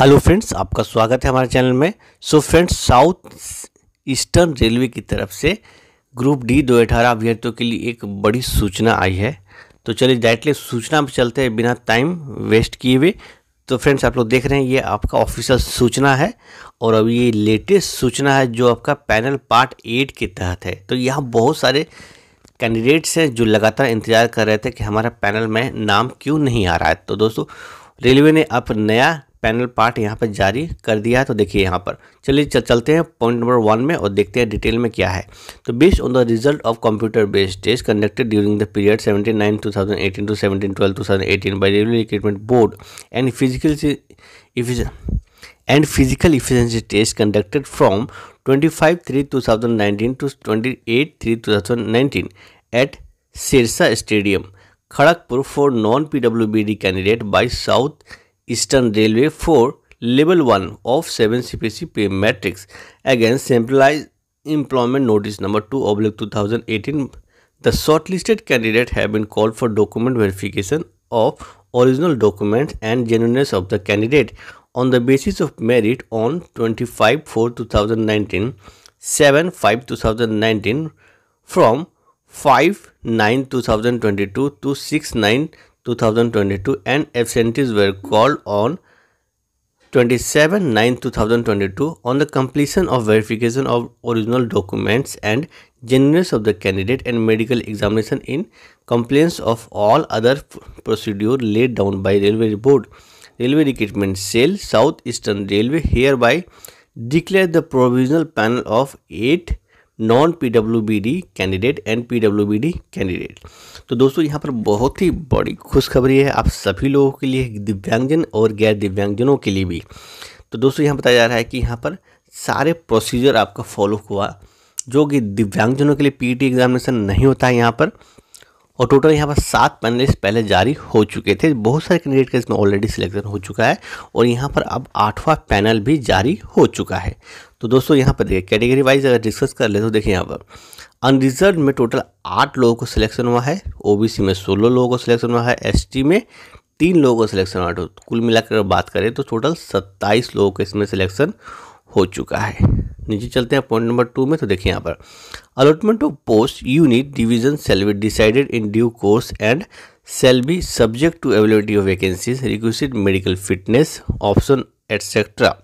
Hello friends आपका स्वागत है हमारे चैनल में so friends South Eastern Railway की तरफ से ग्रुप डी दो अठारह अभ्यर्थियों के लिए एक बड़ी सूचना आई है तो चलिए डायरेक्टली सूचना पर चलते हैं बिना टाइम वेस्ट किए हुए तो फ्रेंड्स आप लोग देख रहे हैं ये आपका ऑफिशियल सूचना है और अब ये लेटेस्ट सूचना है जो आपका पैनल पार्ट एट के तहत है तो यहाँ बहुत सारे कैंडिडेट्स हैं जो लगातार इंतजार कर रहे थे कि हमारा पैनल में नाम क्यों नहीं आ रहा है तो दोस्तों रेलवे ने अब नया पैनल पार्ट यहाँ पर जारी कर दिया है तो देखिए यहाँ पर चलिए चल, चलते हैं पॉइंट नंबर वन में और देखते हैं डिटेल में क्या है तो based on the result of computer based test conducted during the period 79 nine to two 12 eighteen by railway recruitment board and physical and physical efficiency test conducted from five three nineteen to eight three nineteen at Sirsa stadium Kharagpur for non D candidate by South Eastern Railway for Level 1 of 7 CPC pay matrix against Centralized Employment Notice number 2 oblique 2018. The shortlisted candidate have been called for document verification of original documents and genuineness of the candidate on the basis of merit on 25 4 2019 7 5 2019 from 5 9 2022 to 6 9 2022 and absentees were called on 27 9 2022 on the completion of verification of original documents and genuineness of the candidate and medical examination in compliance of all other procedure laid down by railway board railway recruitment cell Eastern railway hereby declare the provisional panel of 8 non PWBD candidate and PWBD candidate तो दोस्तों यहाँ पर बहुत ही बड़ी खुशखबरी है आप सभी लोगों के लिए दिव्यांगजन और गैर दिव्यांगजनों के लिए भी तो दोस्तों यहाँ बताया जा रहा है कि यहाँ पर सारे प्रोसीजर आपका फॉलो हुआ जो कि दिव्यांगजनों के लिए पीटी एग्जामिनेशन e नहीं होता है यहाँ पर और टोटल यहाँ पर सात पैनलिस्ट पहले जारी हो चुके थे बहुत सारे कैंडिडेट का इसमें ऑलरेडी सिलेक्शन हो चुका है और यहाँ पर अब आठवां पैनल भी जारी हो चुका है तो दोस्तों यहाँ पर देखिए कैटेगरी वाइज अगर डिस्कस कर ले तो देखिए यहाँ पर अनरिजर्व में टोटल आठ लोगों को सिलेक्शन हुआ है ओबीसी में सोलह लोगों को सिलेक्शन हुआ है एसटी में तीन लोगों का सिलेक्शन हुआ है तो कुल मिलाकर बात करें तो टोटल सत्ताईस लोगों का इसमें सिलेक्शन हो चुका है नीचे चलते हैं पॉइंट नंबर टू में तो देखिए यहाँ पर allotment of post unit division shall be decided in due course and shall be subject to availability of vacancies requested medical fitness option etcetera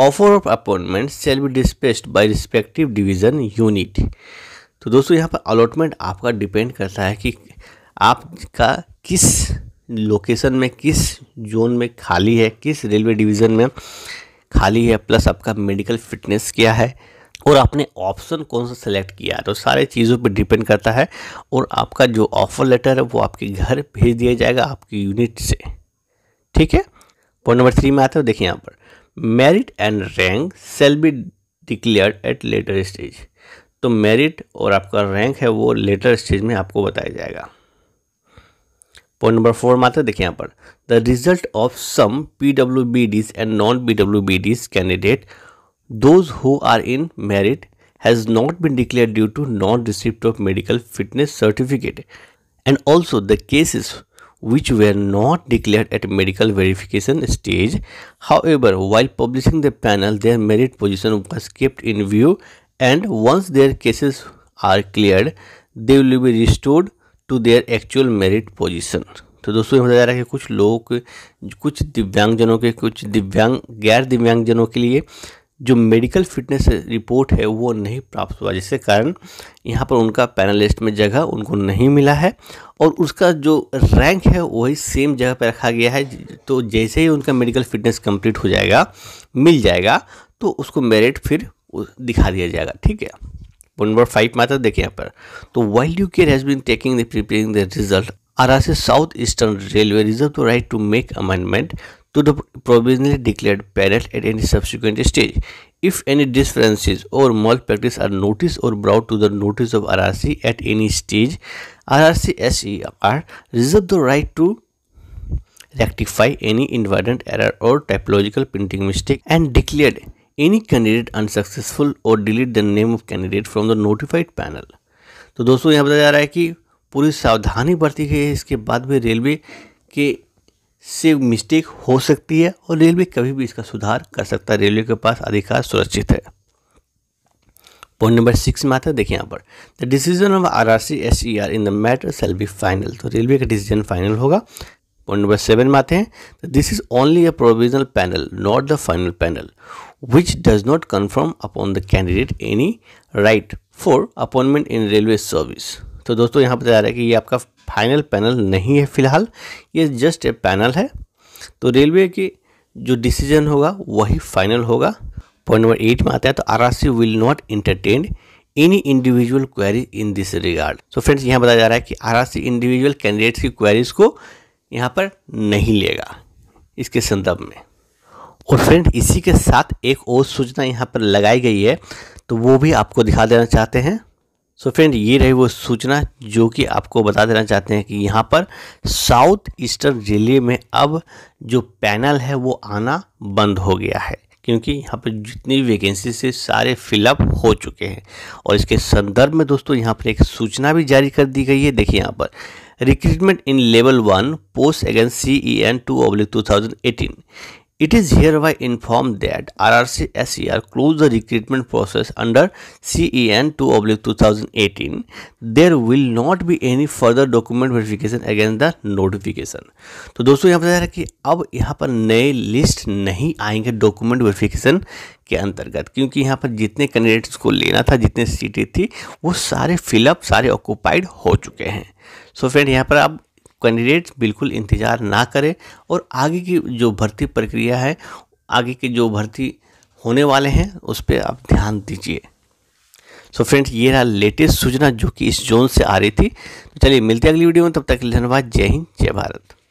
offer of appointment shall be dispatched by respective division unit तो दोस्तों यहाँ पर allotment आपका depend करता है कि आपका किस लोकेशन में किस जोन में खाली है किस रेलवे डिवीज़न में खाली है प्लस आपका मेडिकल फिटनेस क्या है और आपने ऑप्शन कौन सा सेलेक्ट किया है तो सारे चीज़ों पर डिपेंड करता है और आपका जो ऑफ़र लेटर है वो आपके घर भेज दिया जाएगा आपकी यूनिट से ठीक है पॉइंट नंबर थ्री में आता हो देखिए यहाँ पर merit and rank shall be declared at later stage तो मेरिट और आपका रैंक है वो लेटर स्टेज में आपको बताया जाएगा पॉइंट नंबर फोर मात्र देखिए यहाँ पर the result of some P W B Ds and non P W B Ds candidate those who are in merit has not been declare due to non receipt of medical fitness certificate and also the cases which were not declared at medical verification stage. However, while publishing the panel, their merit position was kept in view and once their cases are cleared, they will be restored to their actual merit position. तो दोस्तों यहाँ बताया जा रहा है कि कुछ लोग कुछ दिव्यांगजनों के कुछ दिव्यांग गैर दिव्यांगजनों के लिए जो मेडिकल फिटनेस रिपोर्ट है वो नहीं प्राप्त हुआ जिसके कारण यहाँ पर उनका पैनलिस्ट में जगह उनको नहीं मिला है और उसका जो रैंक है वही सेम जगह पर रखा गया है तो जैसे ही उनका मेडिकल फिटनेस कंप्लीट हो जाएगा मिल जाएगा तो उसको मेरिट फिर दिखा दिया जाएगा ठीक है पॉइंट नंबर फाइव में आता देखिए यहाँ पर तो while you care has been taking the preparing the result R R South Eastern Railway reserve the right to make amendment to the provisionally declared parent at any subsequent stage. If any differences or malpractice are noticed or brought to the notice of RRC at any stage, RRC SER reserve the right to rectify any inadvertent error or typological printing mistake and declared any candidate unsuccessful or delete the name of candidate from the notified panel. तो दोस्तों यहाँ बताया जा रहा है कि पूरी सावधानी बरती गई है इसके बाद भी रेलवे के से मिस्टेक हो सकती है और रेलवे कभी भी इसका सुधार कर सकता है रेलवे के पास अधिकार सुरक्षित है पॉइंट नंबर सिक्स में आता है देखिए यहाँ पर the decision of R R C S E R in the matter shall be final तो रेलवे का डिसीजन फाइनल होगा पॉइंट नंबर सेवन में आते हैं this is only a provisional panel not the final panel which does not confirm upon the candidate any right for appointment in railway service तो दोस्तों तो तो यहाँ बताया जा रहा है कि ये आपका फाइनल पैनल नहीं है फिलहाल ये जस्ट ए पैनल है तो रेलवे की जो डिसीजन होगा वही फाइनल होगा पॉइंट नंबर एट में आता है तो R R C will not entertain any individual queries in this regard so friends यहाँ बताया जा रहा है कि R R C individual candidates की क्वेरीज को यहाँ पर नहीं लेगा इसके संदर्भ में और फ्रेंड इसी के साथ एक और सूचना यहाँ पर लगाई गई है तो वो भी आपको दिखा देना चाहते हैं सो so फ्रेंड ये रही वो सूचना जो कि आपको बता देना चाहते हैं कि यहाँ पर साउथ ईस्टर्न रेलवे में अब जो पैनल है वो आना बंद हो गया है क्योंकि यहाँ पर जितनी वैकेंसी से सारे फिलअप हो चुके हैं और इसके संदर्भ में दोस्तों यहाँ पर एक सूचना भी जारी कर दी गई है देखिए यहाँ पर recruitment in level one post against C E N two oblique two thousand eighteen It is hereby informed that RRC SER closed the recruitment process under CEN 2 oblique 2018. There will not be any further document verification against the notification. तो दोस्तों यहाँ बताया कि अब यहाँ पर नए list नहीं आएंगे डॉक्यूमेंट वेरिफिकेशन के अंतर्गत क्योंकि यहाँ पर जितने कैंडिडेट्स को लेना था जितने सीटें थी वो सारे फिलअप सारे ऑक्यूपाइड हो चुके हैं सो so फ्रेंड यहाँ पर अब कैंडिडेट बिल्कुल इंतज़ार ना करें और आगे की जो भर्ती प्रक्रिया है आगे की जो भर्ती होने वाले हैं उस पर आप ध्यान दीजिए सो so फ्रेंड्स ये रहा लेटेस्ट सूचना जो कि इस जोन से आ रही थी तो चलिए मिलते हैं अगली वीडियो में तब तक धन्यवाद जय हिंद जय भारत